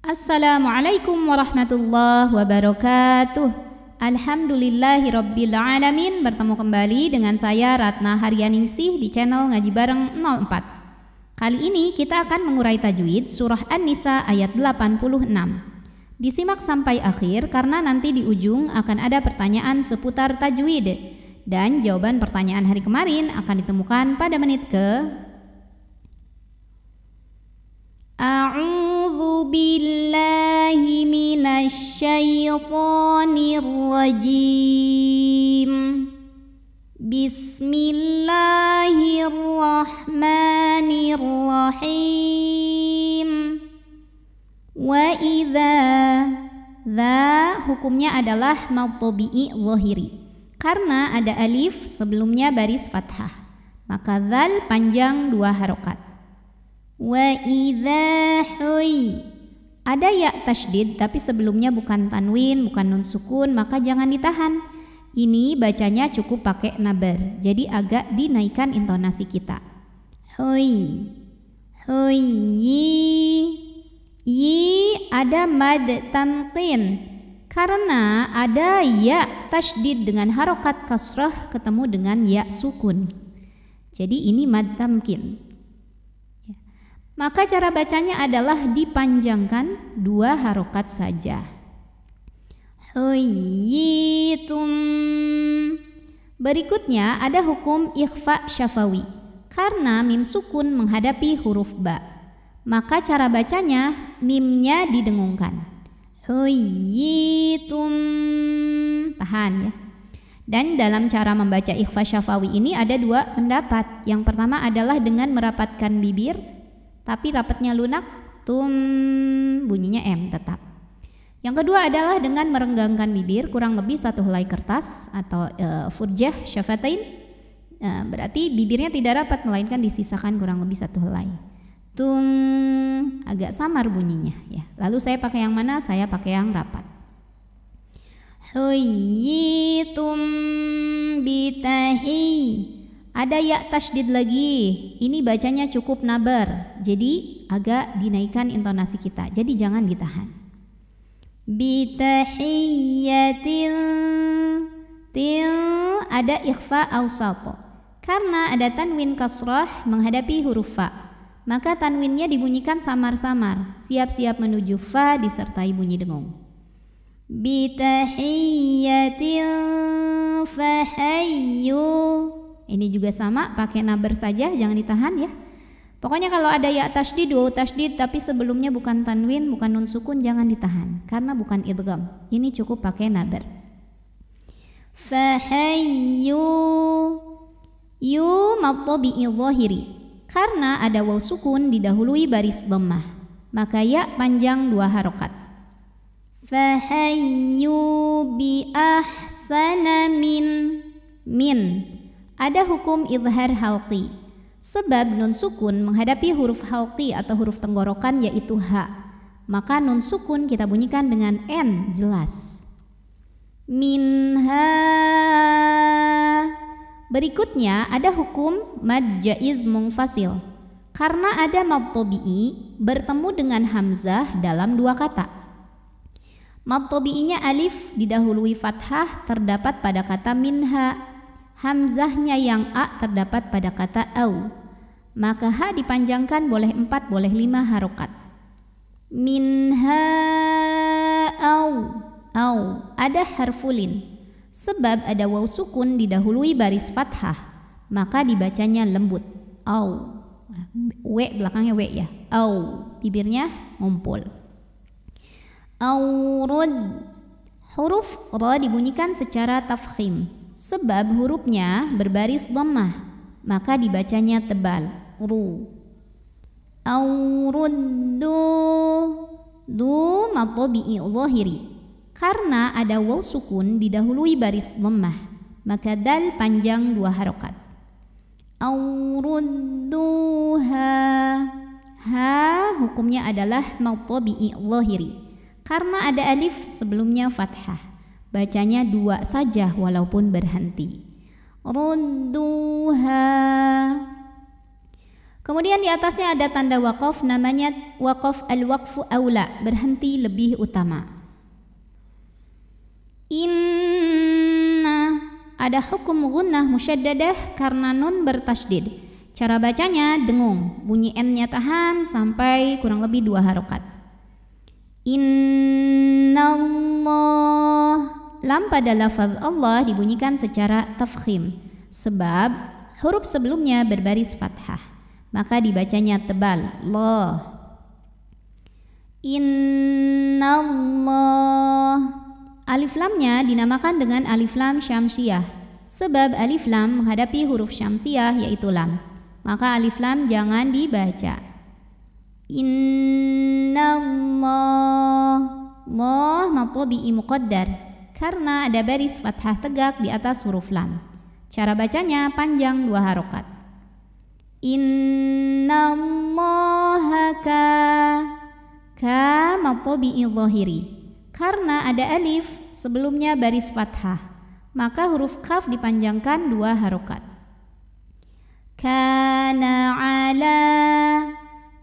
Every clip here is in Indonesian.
Assalamualaikum warahmatullahi wabarakatuh. Alhamdulillahi Rabbil Alamin Bertemu kembali dengan saya Ratna Haryaningsih di channel Ngaji Bareng 04 Kali ini kita akan mengurai tajwid surah An-Nisa ayat 86 Disimak sampai akhir karena nanti di ujung akan ada pertanyaan seputar tajwid Dan jawaban pertanyaan hari kemarin akan ditemukan pada menit ke A'udhu أعوذ بالله من الشيطان الرجيم بسم الله الرحمن الرحيم وإذا ذا hukumnya adalah mautobi'i zohiri karena ada alif sebelumnya baris fathah maka zal panjang dua harokat Wa idha hui Ada ya tasdid tapi sebelumnya bukan tanwin, bukan nun sukun, maka jangan ditahan. Ini bacanya cukup pakai nabar. Jadi agak dinaikkan intonasi kita. hui hui yi. Yi ada mad tanqin. Karena ada ya tasdid dengan harokat kasroh ketemu dengan ya sukun. Jadi ini mad tamkin. Maka cara bacanya adalah dipanjangkan dua harokat saja. Huyitum. Berikutnya ada hukum ikhfa syafawi. Karena mim sukun menghadapi huruf ba. Maka cara bacanya mimnya didengungkan. Huyitum. Tahan ya. Dan dalam cara membaca ikhfa syafawi ini ada dua pendapat. Yang pertama adalah dengan merapatkan bibir tapi rapatnya lunak tum bunyinya M tetap. Yang kedua adalah dengan merenggangkan bibir kurang lebih satu helai kertas atau e, furjah syafatain. E, berarti bibirnya tidak rapat melainkan disisakan kurang lebih satu helai. Tum agak samar bunyinya ya. Lalu saya pakai yang mana? Saya pakai yang rapat. Huyitum bitahi ada ya tasdid lagi. Ini bacanya cukup nabar. Jadi agak dinaikkan intonasi kita. Jadi jangan ditahan. Bitahiyyatin til ada ikhfa awsato. Karena ada tanwin kasrah menghadapi huruf fa. Maka tanwinnya dibunyikan samar-samar, siap-siap menuju fa disertai bunyi dengung. Bitahiyyatin fahayyu ini juga sama, pakai nabar saja, jangan ditahan ya. Pokoknya kalau ada ya tasdid, dua tasdid, tapi sebelumnya bukan tanwin, bukan nun sukun, jangan ditahan. Karena bukan idgham. Ini cukup pakai nabar. Fahayyu yu matobi'i zahiri. Karena ada waw sukun didahului baris lemah. Maka ya panjang dua harokat. Fahayyu bi ahsana min min ada hukum izhar halqi. Sebab nun sukun menghadapi huruf halqi atau huruf tenggorokan yaitu H. Maka nun sukun kita bunyikan dengan N jelas. Minha Berikutnya ada hukum mad jaiz mungfasil. Karena ada mad tobi'i bertemu dengan hamzah dalam dua kata. Mad tobi'inya alif didahului fathah terdapat pada kata minha Hamzahnya yang A terdapat pada kata au. Maka H dipanjangkan boleh empat boleh lima harokat. Minha au. Au. Ada harfulin. Sebab ada waw sukun didahului baris fathah. Maka dibacanya lembut. Au. W belakangnya W ya. Au. Bibirnya ngumpul. Aurud. Huruf ra dibunyikan secara tafkhim Sebab hurufnya berbaris lemah, maka dibacanya tebal ru. Aurudu du matobi'i lohiri. Karena ada waw sukun didahului baris lemah, maka dal panjang dua harokat. Au ha hukumnya adalah matobi'i lohiri. Karena ada alif sebelumnya fathah. Bacanya dua saja walaupun berhenti. Rudduha. Kemudian di atasnya ada tanda wakaf namanya wakaf al-waqfu aula, berhenti lebih utama. Inna ada hukum gunnah musyaddadah karena nun bertasydid. Cara bacanya dengung, bunyi n-nya tahan sampai kurang lebih dua harokat. Inna Allah lam pada lafaz Allah dibunyikan secara tafkhim sebab huruf sebelumnya berbaris fathah maka dibacanya tebal Allah Inna Allah Alif lamnya dinamakan dengan alif lam syamsiah sebab alif lam menghadapi huruf syamsiah yaitu lam maka alif lam jangan dibaca Inna Allah Allah matobi muqaddar karena ada baris fathah tegak di atas huruf lam. Cara bacanya panjang dua harokat. Inna mohaka ka matobi zahiri. Karena ada alif sebelumnya baris fathah, maka huruf kaf dipanjangkan dua harokat. Kana ala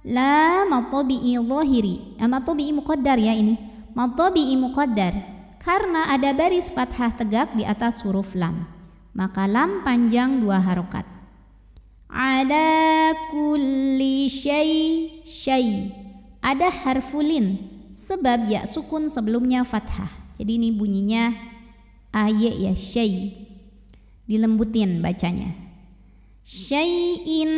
la matobi'i zahiri. Matobi muqaddar ya ini. Matobi muqaddar karena ada baris fathah tegak di atas huruf lam. Maka lam panjang dua harokat. Ada kulli syai syai. Ada harfulin sebab ya sukun sebelumnya fathah. Jadi ini bunyinya aye ya syai. Dilembutin bacanya. Syai'in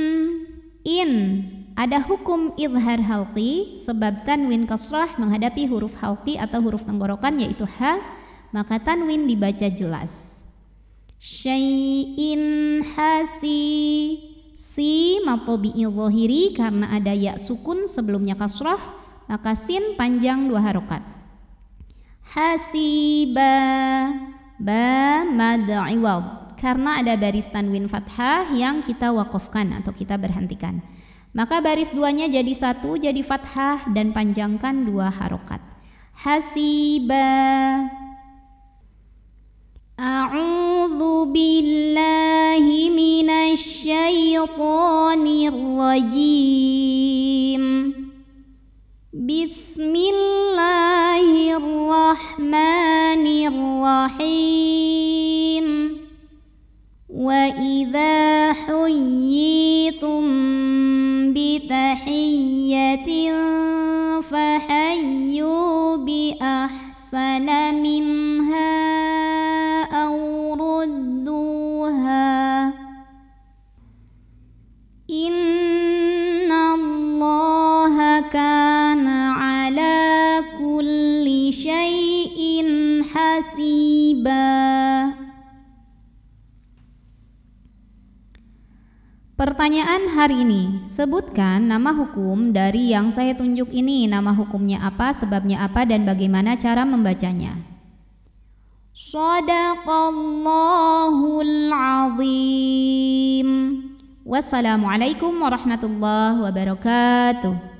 in. in ada hukum izhar halqi sebab tanwin kasrah menghadapi huruf halqi atau huruf tenggorokan yaitu ha maka tanwin dibaca jelas syai'in hasi si matobi zahiri karena ada ya sukun sebelumnya kasrah maka sin panjang dua harokat hasiba ba mad'iwad karena ada baris tanwin fathah yang kita wakofkan atau kita berhentikan. Maka baris duanya jadi satu, jadi fathah dan panjangkan dua harokat. Hasiba A'udzu billahi minasy syaithanir rajim Pertanyaan hari ini, sebutkan nama hukum dari yang saya tunjuk ini, nama hukumnya apa, sebabnya apa, dan bagaimana cara membacanya. Sadaqallahul azim. Wassalamualaikum warahmatullahi wabarakatuh.